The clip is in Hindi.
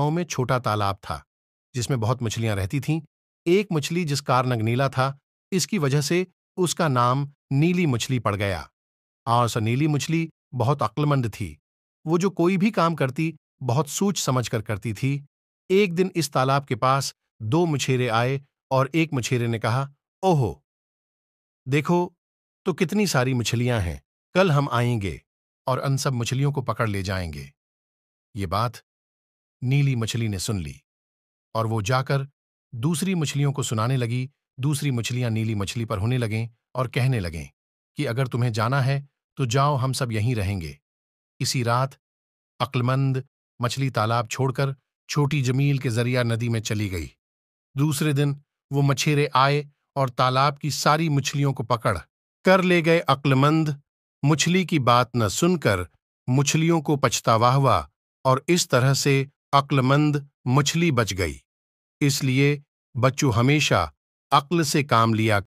गांव में छोटा तालाब था जिसमें बहुत मछलियां रहती थीं एक मछली जिस कार नीला था इसकी वजह से उसका नाम नीली मछली पड़ गया आस हाँ, नीली मछली बहुत अक्लमंद थी वो जो कोई भी काम करती बहुत सोच समझ कर करती थी एक दिन इस तालाब के पास दो मछेरे आए और एक मछेरे ने कहा ओहो देखो तो कितनी सारी मछलियां हैं कल हम आएंगे और अन सब मछलियों को पकड़ ले जाएंगे ये बात नीली मछली ने सुन ली और वो जाकर दूसरी मछलियों को सुनाने लगी दूसरी मछलियां नीली मछली पर होने लगें और कहने लगें कि अगर तुम्हें जाना है तो जाओ हम सब यहीं रहेंगे इसी रात अक्लमंद मछली तालाब छोड़कर छोटी जमील के जरिया नदी में चली गई दूसरे दिन वो मछेरे आए और तालाब की सारी मछलियों को पकड़ कर ले गए अक्लमंद मछली की बात न सुनकर मछलियों को पछतावा हुआ और इस तरह से अक्लमंद मछली बच गई इसलिए बच्चू हमेशा अक्ल से काम लिया